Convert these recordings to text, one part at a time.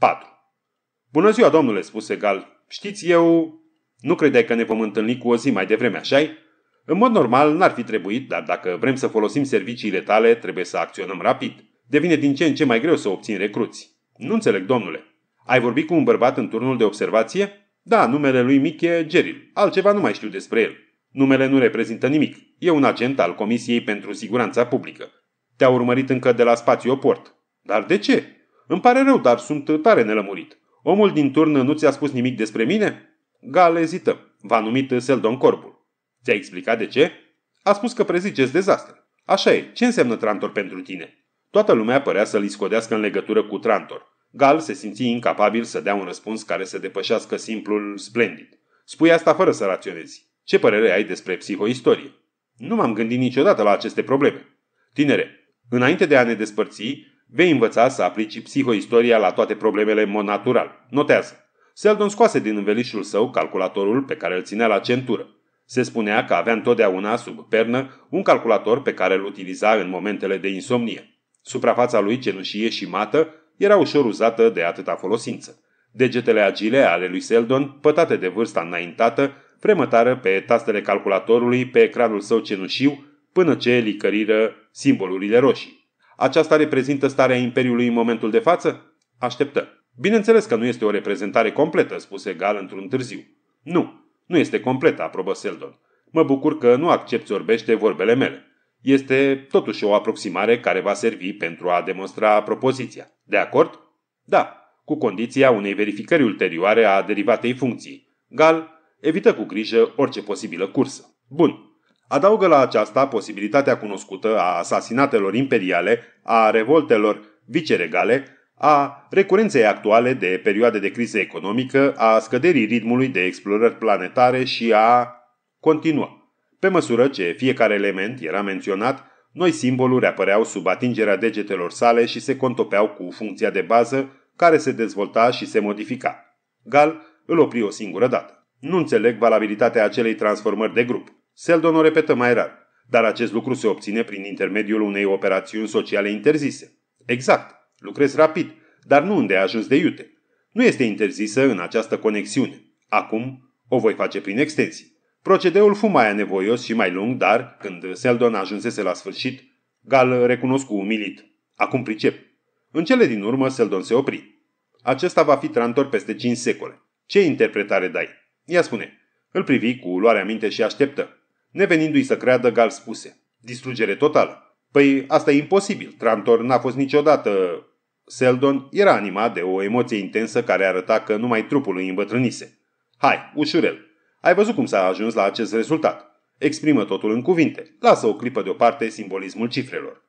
4. Bună ziua, domnule, spuse Gal. Știți, eu... Nu credeai că ne vom întâlni cu o zi mai devreme, așa -i? În mod normal, n-ar fi trebuit, dar dacă vrem să folosim serviciile tale, trebuie să acționăm rapid. Devine din ce în ce mai greu să obțin recruți. Nu înțeleg, domnule. Ai vorbit cu un bărbat în turnul de observație? Da, numele lui mic e Geril. Altceva nu mai știu despre el. Numele nu reprezintă nimic. E un agent al Comisiei pentru Siguranța Publică. Te-a urmărit încă de la spațioport. Dar de ce? Îmi pare rău, dar sunt tare nelămurit. Omul din turn nu ți-a spus nimic despre mine? Gal ezită. V-a numit Seldon Corpul. Ți-a explicat de ce? A spus că preziceți dezastre. Așa e. Ce înseamnă Trantor pentru tine? Toată lumea părea să-l scodească în legătură cu Trantor. Gal se simți incapabil să dea un răspuns care să depășească simplul splendid. Spui asta fără să raționezi. Ce părere ai despre psihoistorie? Nu m-am gândit niciodată la aceste probleme. Tinere, înainte de a ne despărți, Vei învăța să aplici psihoistoria la toate problemele în mod natural. Notează. Seldon scoase din învelișul său calculatorul pe care îl ținea la centură. Se spunea că avea întotdeauna sub pernă un calculator pe care îl utiliza în momentele de insomnie. Suprafața lui cenușie și mată era ușor uzată de atâta folosință. Degetele agile ale lui Seldon, pătate de vârsta înaintată, fremătară pe tastele calculatorului pe ecranul său cenușiu până ce licăriră simbolurile roșii. Aceasta reprezintă starea Imperiului în momentul de față? Așteptăm. Bineînțeles că nu este o reprezentare completă, spuse Gal într-un târziu. Nu, nu este completă, aprobă Seldon. Mă bucur că nu accepti orbește vorbele mele. Este totuși o aproximare care va servi pentru a demonstra propoziția. De acord? Da, cu condiția unei verificări ulterioare a derivatei funcției. Gal evită cu grijă orice posibilă cursă. Bun, Adaugă la aceasta posibilitatea cunoscută a asasinatelor imperiale, a revoltelor viceregale, a recurenței actuale de perioade de criză economică, a scăderii ritmului de explorări planetare și a continua. Pe măsură ce fiecare element era menționat, noi simboluri apăreau sub atingerea degetelor sale și se contopeau cu funcția de bază care se dezvolta și se modifica. Gal îl opri o singură dată. Nu înțeleg valabilitatea acelei transformări de grup. Seldon o repetă mai rar, dar acest lucru se obține prin intermediul unei operațiuni sociale interzise. Exact, lucrez rapid, dar nu unde a ajuns de iute. Nu este interzisă în această conexiune. Acum o voi face prin extensii. Procedeul fu mai anevoios și mai lung, dar, când Seldon ajunsese la sfârșit, Gal recunoscu umilit. Acum pricep. În cele din urmă, Seldon se opri. Acesta va fi trantor peste 5 secole. Ce interpretare dai? Ea spune. Îl privi cu luarea minte și așteptă. Nevenindu-i să creadă, Gal spuse. Distrugere totală. Păi asta e imposibil. Trantor n-a fost niciodată... Seldon era animat de o emoție intensă care arăta că numai trupul îi îmbătrânise. Hai, ușurel. Ai văzut cum s-a ajuns la acest rezultat. Exprimă totul în cuvinte. Lasă o clipă deoparte simbolismul cifrelor.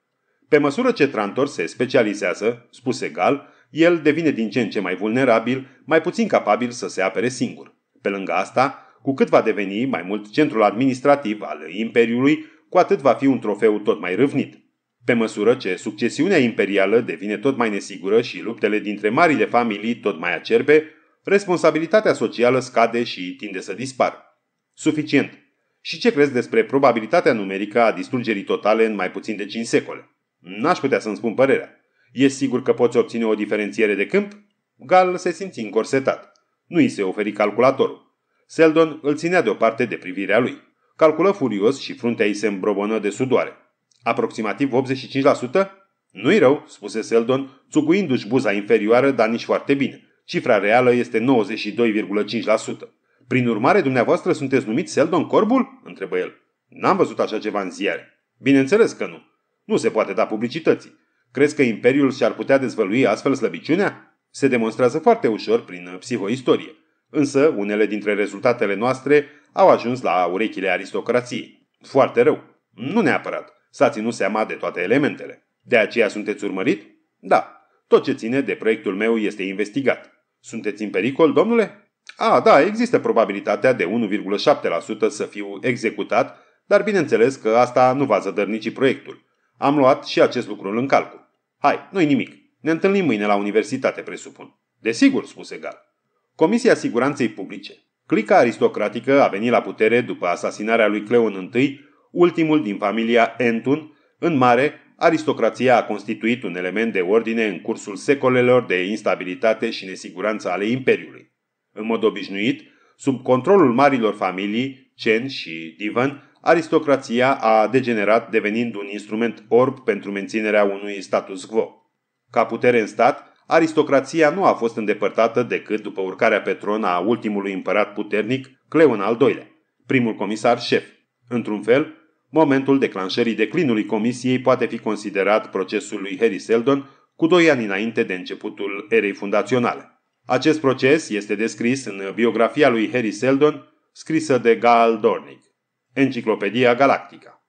Pe măsură ce Trantor se specializează, spuse Gal, el devine din ce în ce mai vulnerabil, mai puțin capabil să se apere singur. Pe lângă asta, cu cât va deveni mai mult centrul administrativ al Imperiului, cu atât va fi un trofeu tot mai râvnit. Pe măsură ce succesiunea imperială devine tot mai nesigură și luptele dintre marile familii tot mai acerbe, responsabilitatea socială scade și tinde să dispară. Suficient. Și ce crezi despre probabilitatea numerică a distrugerii totale în mai puțin de 5 secole? N-aș putea să-mi spun părerea. E sigur că poți obține o diferențiere de câmp? Gal se simți încorsetat. Nu îi se oferi calculatorul. Seldon îl ținea deoparte de privirea lui. Calculă furios și fruntea ei se îmbrobonă de sudoare. Aproximativ 85%? Nu-i rău, spuse Seldon, țucuindu-și buza inferioară, dar nici foarte bine. Cifra reală este 92,5%. Prin urmare, dumneavoastră sunteți numit Seldon Corbul? întrebă el. N-am văzut așa ceva în ziare. Bineînțeles că nu. Nu se poate da publicității. Crezi că Imperiul și-ar putea dezvălui astfel slăbiciunea? Se demonstrează foarte ușor prin uh, psihoistorie. Însă, unele dintre rezultatele noastre au ajuns la urechile aristocrației. Foarte rău. Nu neapărat. S-a ținut seama de toate elementele. De aceea sunteți urmărit? Da. Tot ce ține de proiectul meu este investigat. Sunteți în pericol, domnule? A, da, există probabilitatea de 1,7% să fiu executat, dar bineînțeles că asta nu va zădărnici proiectul. Am luat și acest lucru în calcul. Hai, nu-i nimic. Ne întâlnim mâine la universitate, presupun. Desigur, spuse Gal. Comisia Siguranței Publice. Clica aristocratică a venit la putere după asasinarea lui Cleon I, ultimul din familia Entun. În mare, aristocrația a constituit un element de ordine în cursul secolelor de instabilitate și nesiguranță ale Imperiului. În mod obișnuit, sub controlul marilor familii, Chen și Divan, aristocrația a degenerat devenind un instrument orb pentru menținerea unui status quo. Ca putere în stat, aristocrația nu a fost îndepărtată decât după urcarea pe tron a ultimului împărat puternic, Cleon al II-lea, primul comisar șef. Într-un fel, momentul declanșării declinului comisiei poate fi considerat procesul lui Harry Seldon cu doi ani înainte de începutul erei fundaționale. Acest proces este descris în biografia lui Harry Seldon, scrisă de Gal Dornick, Enciclopedia Galactica.